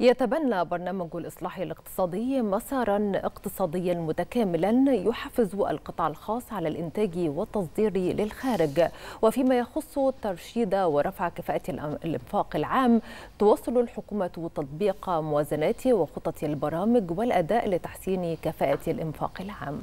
يتبنى برنامج الإصلاح الاقتصادي مسارا اقتصاديا متكاملا يحفز القطاع الخاص على الإنتاج والتصدير للخارج وفيما يخص ترشيد ورفع كفاءة الإنفاق العام تواصل الحكومة تطبيق موازنات وخطط البرامج والأداء لتحسين كفاءة الإنفاق العام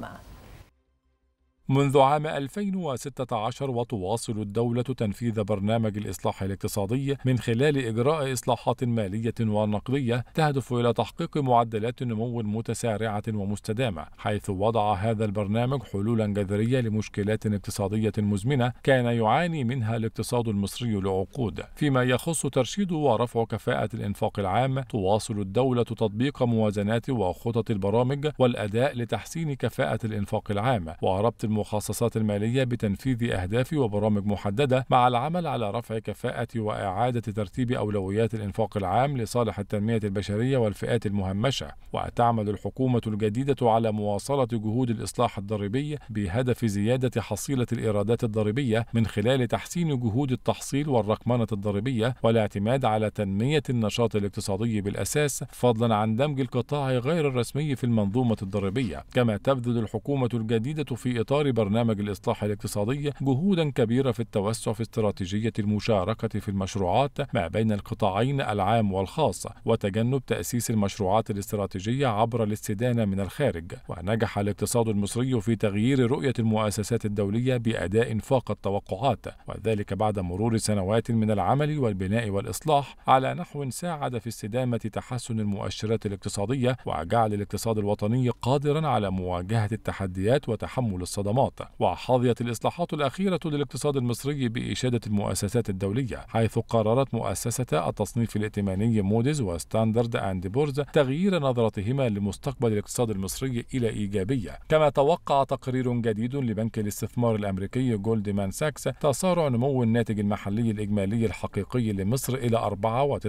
منذ عام 2016 وتواصل الدولة تنفيذ برنامج الإصلاح الاقتصادي من خلال إجراء إصلاحات مالية ونقدية تهدف إلى تحقيق معدلات نمو متسارعة ومستدامة، حيث وضع هذا البرنامج حلولا جذرية لمشكلات اقتصادية مزمنة كان يعاني منها الاقتصاد المصري لعقود. فيما يخص ترشيد ورفع كفاءة الإنفاق العام، تواصل الدولة تطبيق موازنات وخطط البرامج والأداء لتحسين كفاءة الإنفاق العام وربط المخصصات المالية بتنفيذ أهداف وبرامج محددة مع العمل على رفع كفاءة وإعادة ترتيب أولويات الإنفاق العام لصالح التنمية البشرية والفئات المهمشة وتعمل الحكومة الجديدة على مواصلة جهود الإصلاح الضريبي بهدف زيادة حصيلة الإيرادات الضريبية من خلال تحسين جهود التحصيل والرقمنة الضريبية والاعتماد على تنمية النشاط الاقتصادي بالأساس فضلا عن دمج القطاع غير الرسمي في المنظومة الضريبية كما تبذل الحكومة الجديدة في إطار إطار برنامج الإصلاح الاقتصادي جهودا كبيرة في التوسع في استراتيجية المشاركة في المشروعات ما بين القطاعين العام والخاص وتجنب تأسيس المشروعات الاستراتيجية عبر الاستدانة من الخارج ونجح الاقتصاد المصري في تغيير رؤية المؤسسات الدولية بأداء فاق التوقعات وذلك بعد مرور سنوات من العمل والبناء والإصلاح على نحو ساعد في استدامة تحسن المؤشرات الاقتصادية وجعل الاقتصاد الوطني قادرا على مواجهة التحديات وتحمل الصدمات الطماط وحظيت الإصلاحات الأخيرة للاقتصاد المصري بإشادة المؤسسات الدولية حيث قررت مؤسسة التصنيف الائتماني موديز وستاندرد أند بورز تغيير نظرتهما لمستقبل الاقتصاد المصري إلى إيجابية كما توقع تقرير جديد لبنك الاستثمار الأمريكي جولدمان ساكس تسارع نمو الناتج المحلي الإجمالي الحقيقي لمصر إلى 4.9%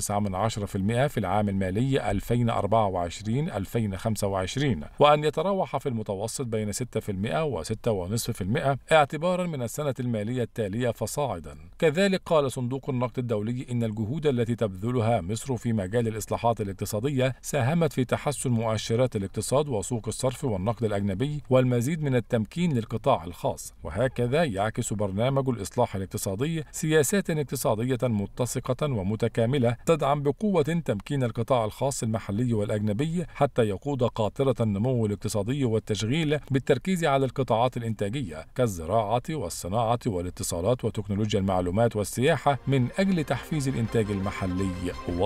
في العام المالي 2024 2025 وأن يتراوح في المتوسط بين 6% و 6 7.5% اعتبارا من السنة المالية التالية فصاعدا كذلك قال صندوق النقد الدولي إن الجهود التي تبذلها مصر في مجال الإصلاحات الاقتصادية ساهمت في تحسن مؤشرات الاقتصاد وسوق الصرف والنقد الأجنبي والمزيد من التمكين للقطاع الخاص وهكذا يعكس برنامج الإصلاح الاقتصادي سياسات اقتصادية متسقة ومتكاملة تدعم بقوة تمكين القطاع الخاص المحلي والأجنبي حتى يقود قاطرة النمو الاقتصادي والتشغيل بالتركيز على القطاعات الإنتاجية كالزراعة والصناعة والاتصالات وتكنولوجيا المعلومات والسياحة من أجل تحفيز الإنتاج المحلي